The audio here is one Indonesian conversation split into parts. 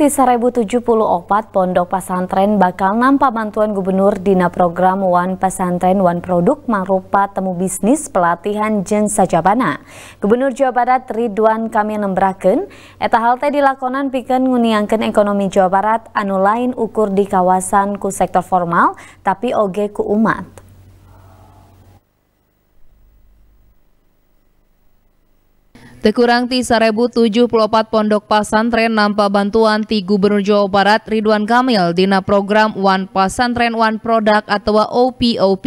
Di 1070 opat pondok pesantren bakal nampak bantuan gubernur dina program One Pesantren One Produk merupa temu bisnis pelatihan jeng sajabana. Gubernur Jawa Barat Ridwan Kamil nembraken eta hal lakonan dilakonan pikeun nguniangkeun ekonomi Jawa Barat anu lain ukur di kawasan ku sektor formal tapi oge ku umat. Terkurang 1.074 pondok pasantren nampak bantuan ti Gubernur Jawa Barat Ridwan Kamil dina program One Pasantren One Product atau OPOP.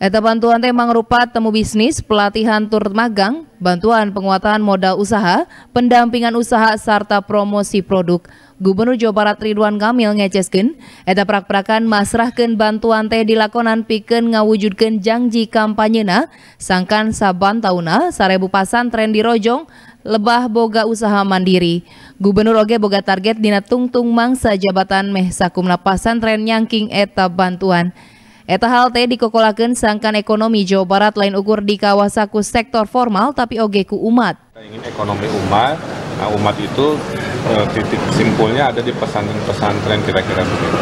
Eta bantuan teh mangrupa temu bisnis, pelatihan tur magang, bantuan penguatan modal usaha, pendampingan usaha serta promosi produk. Gubernur Jawa Barat Ridwan Kamil ngeceskin, eta prak-prakan masrahkan bantuan teh dilakonan piken ngawujudkan janji kampanyena sangkan saban tauna sarebu tren di Rojong lebah boga usaha mandiri. Gubernur oge boga target dina tungtung mangsa jabatan meh sakumna tren nyangking eta bantuan. Eta hal teh dikokolakeun sangkan ekonomi Jawa Barat lain ukur di kawasaku sektor formal tapi oge ku umat. Kita ingin ekonomi umat, nah umat itu e, titik simpulnya ada di pesantren-pesantren kira-kira begitu.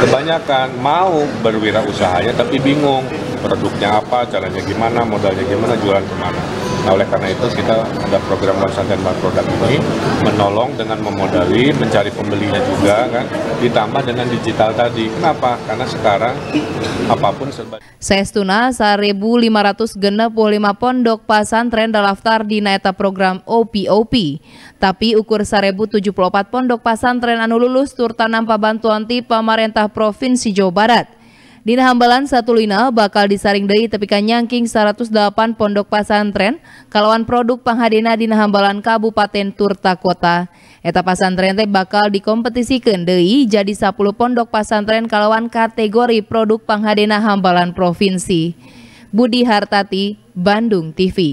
Kebanyakan mau berwirausaha ya tapi bingung produknya apa, caranya gimana, modalnya gimana, jualan kemana Nah, oleh karena itu kita ada program Lansan dan produk ini menolong dengan memodali, mencari pembelinya juga kan, ditambah dengan digital tadi. Kenapa? Karena sekarang apapun serba. Sestuna 1.565 pondok pasantren daftar di naeta program OPOP. Tapi ukur 1.074 pondok pasantren anu lulus tur tanpa bantuan ti pemerintah Provinsi Jawa Barat. Dina Hambalan lina bakal disaring dari tepikan nyangking 108 pondok pasantren kalawan produk penghadina Dina Hambalan Kabupaten Turta Kota. Eta pasantren teh bakal dikompetisikan dari jadi 10 pondok pasantren kalawan kategori produk penghadina Hambalan Provinsi. Budi Hartati, Bandung TV.